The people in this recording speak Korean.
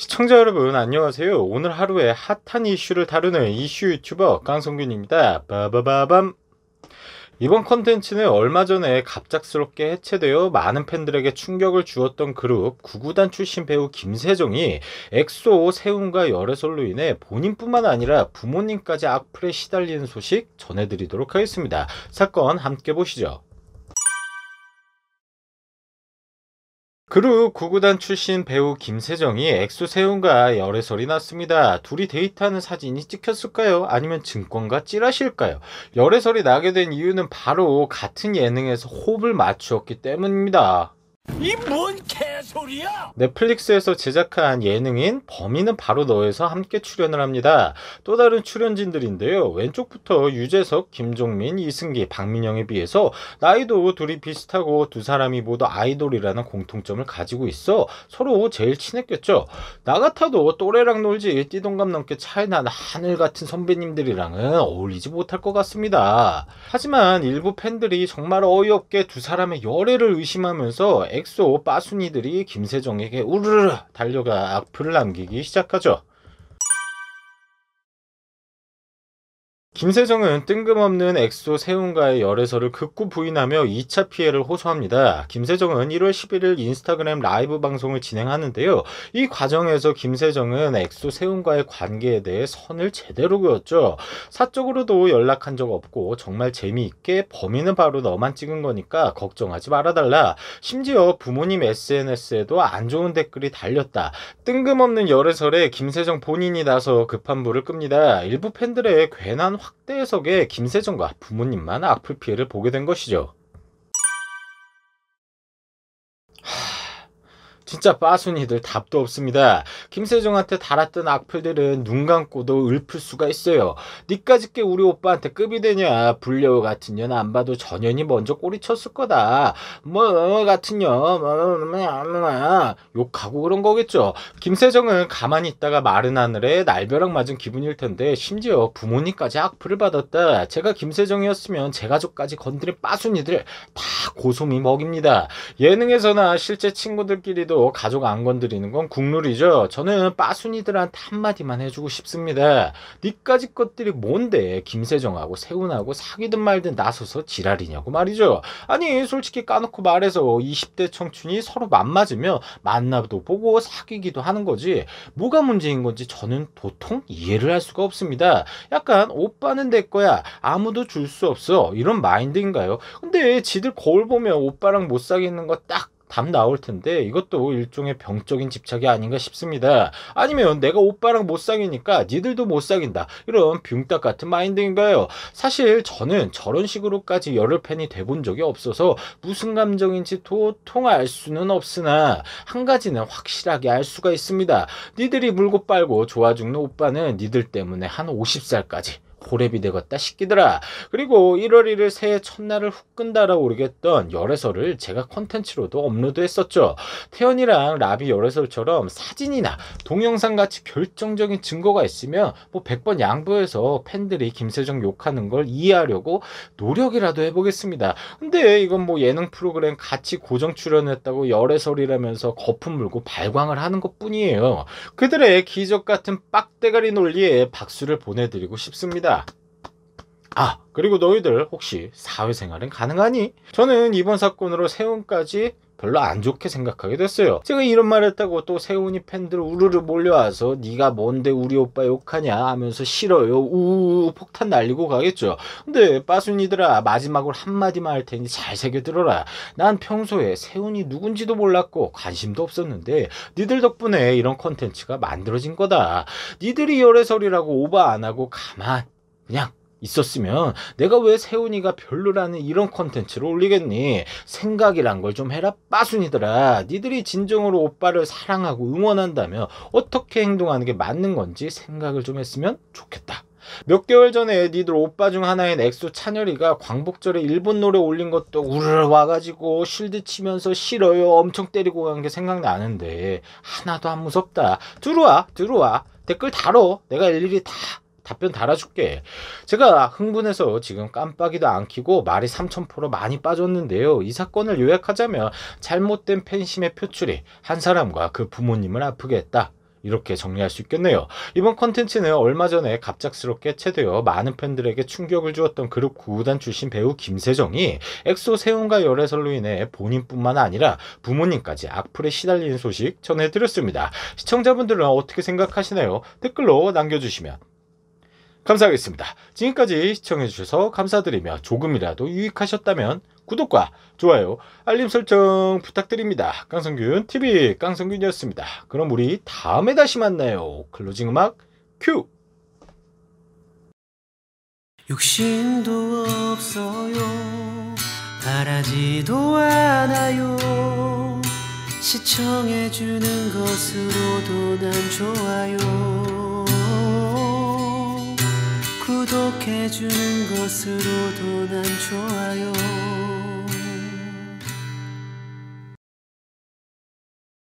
시청자 여러분 안녕하세요. 오늘 하루의 핫한 이슈를 다루는 이슈 유튜버 깡성균입니다. 빠바바밤 이번 컨텐츠는 얼마 전에 갑작스럽게 해체되어 많은 팬들에게 충격을 주었던 그룹 구구단 출신 배우 김세종이 엑소 세움과 열애설로 인해 본인뿐만 아니라 부모님까지 악플에 시달리는 소식 전해드리도록 하겠습니다. 사건 함께 보시죠. 그룹 구구단 출신 배우 김세정이 엑소 세훈과 열애설이 났습니다. 둘이 데이트하는 사진이 찍혔을까요? 아니면 증권가 찌라실까요? 열애설이 나게 된 이유는 바로 같은 예능에서 호흡을 맞추었기 때문입니다. 이뭔 개소리야! 넷플릭스에서 제작한 예능인 범인은 바로 너에서 함께 출연을 합니다. 또 다른 출연진들인데요. 왼쪽부터 유재석, 김종민, 이승기, 박민영에 비해서 나이도 둘이 비슷하고 두 사람이 모두 아이돌이라는 공통점을 가지고 있어 서로 제일 친했겠죠. 나 같아도 또래랑 놀지 띠동갑 넘게 차이나는 하늘 같은 선배님들이랑은 어울리지 못할 것 같습니다. 하지만 일부 팬들이 정말 어이없게 두 사람의 열애를 의심하면서 엑소 빠순이들이 김세정에게 우르르 달려가 악플을 남기기 시작하죠. 김세정은 뜬금없는 엑소 세운가의 열애설을 극구 부인하며 2차 피해를 호소합니다. 김세정은 1월 11일 인스타그램 라이브 방송을 진행하는데요. 이 과정에서 김세정은 엑소 세운가의 관계에 대해 선을 제대로 그었죠. 사적으로도 연락한 적 없고 정말 재미있게 범인은 바로 너만 찍은 거니까 걱정하지 말아달라. 심지어 부모님 SNS에도 안 좋은 댓글이 달렸다. 뜬금없는 열애설에 김세정 본인이 나서 급한 불을 끕니다. 일부 팬들의 괜한 화 확대 해석에 김세정과 부모님만 악플 피해를 보게 된 것이죠. 진짜 빠순이들 답도 없습니다. 김세종한테 달았던 악플들은 눈 감고도 읊을 수가 있어요. 니까지게 우리 오빠한테 급이 되냐. 불려우 같은 년 안 봐도 전현이 먼저 꼬리 쳤을 거다. 뭐 같은 년 뭐, 뭐, 뭐, 욕하고 그런 거겠죠. 김세정은 가만히 있다가 마른 하늘에 날벼락 맞은 기분일 텐데 심지어 부모님까지 악플을 받았다. 제가 김세정이었으면 제 가족까지 건드린 빠순이들 다 고소미 먹입니다. 예능에서나 실제 친구들끼리도 하더라도 가족 안 건드리는 건 국룰이죠. 저는 빠순이들한테 한마디만 해주고 싶습니다. 니까지 것들이 뭔데 김세정하고 세훈하고 사귀든 말든 나서서 지랄이냐고 말이죠. 아니 솔직히 까놓고 말해서 20대 청춘이 서로 맞맞으면 만나도 보고 사귀기도 하는 거지 뭐가 문제인 건지 저는 도통 이해를 할 수가 없습니다. 약간 오빠는 내 거야 아무도 줄 수 없어 이런 마인드인가요? 근데 지들 거울 보면 오빠랑 못 사귀는 거딱 답 나올 텐데 이것도 일종의 병적인 집착이 아닌가 싶습니다. 아니면 내가 오빠랑 못 사귀니까 니들도 못 사귄다. 이런 빙딱 같은 마인드인가요? 사실 저는 저런 식으로까지 열혈 팬이 돼본 적이 없어서 무슨 감정인지 도통 알 수는 없으나 한 가지는 확실하게 알 수가 있습니다. 니들이 물고 빨고 좋아 죽는 오빠는 니들 때문에 한 50살까지 고래비 되겠다 시끼더라 그리고 1월 1일 새해 첫날을 후 끈다라 오르겠던 열애설을 제가 컨텐츠로도 업로드했었죠. 태연이랑 라비 열애설처럼 사진이나 동영상같이 결정적인 증거가 있으면 뭐 100번 양보해서 팬들이 김세정 욕하는 걸 이해하려고 노력이라도 해보겠습니다. 근데 이건 뭐 예능 프로그램 같이 고정 출연했다고 열애설이라면서 거품 물고 발광을 하는 것 뿐이에요. 그들의 기적 같은 빡대가리 논리에 박수를 보내드리고 싶습니다. 있습니다. 아, 그리고 너희들 혹시 사회생활은 가능하니? 저는 이번 사건으로 세훈까지 별로 안 좋게 생각하게 됐어요. 제가 이런 말 했다고 또 세훈이 팬들 우르르 몰려와서 네가 뭔데 우리 오빠 욕하냐 하면서 싫어요 우우 폭탄 날리고 가겠죠. 근데 빠순이들아 마지막으로 한마디만 할 테니 잘 새겨들어라. 난 평소에 세훈이 누군지도 몰랐고 관심도 없었는데 니들 덕분에 이런 컨텐츠가 만들어진 거다. 니들이 열애설이라고 오바 안 하고 가만 그냥 있었으면 내가 왜 세훈이가 별로라는 이런 컨텐츠를 올리겠니? 생각이란 걸 좀 해라 빠순이들아 니들이 진정으로 오빠를 사랑하고 응원한다면 어떻게 행동하는 게 맞는 건지 생각을 좀 했으면 좋겠다 몇 개월 전에 니들 오빠 중 하나인 엑소 찬열이가 광복절에 일본 노래 올린 것도 우르르 와가지고 실드 치면서 싫어요 엄청 때리고 간 게 생각나는데 하나도 안 무섭다 들어와 들어와 댓글 다뤄 내가 일일이 다 답변 달아줄게. 제가 흥분해서 지금 깜빡이도 안 키고 말이 3,000% 많이 빠졌는데요. 이 사건을 요약하자면 잘못된 팬심의 표출이 한 사람과 그 부모님을 아프게 했다. 이렇게 정리할 수 있겠네요. 이번 컨텐츠는 얼마 전에 갑작스럽게 체되어 많은 팬들에게 충격을 주었던 그룹 구우단 출신 배우 김세정이 엑소 세운과 열애설로 인해 본인뿐만 아니라 부모님까지 악플에 시달리는 소식 전해드렸습니다. 시청자분들은 어떻게 생각하시나요? 댓글로 남겨주시면 감사하겠습니다. 지금까지 시청해주셔서 감사드리며 조금이라도 유익하셨다면 구독과 좋아요, 알림 설정 부탁드립니다. 깡성균 TV 깡성균이었습니다. 그럼 우리 다음에 다시 만나요. 클로징 음악 큐! 욕심도 없어요 바라지도 않아요 시청해주는 것으로도 난 좋아요 해주는 것으로도 난 좋아요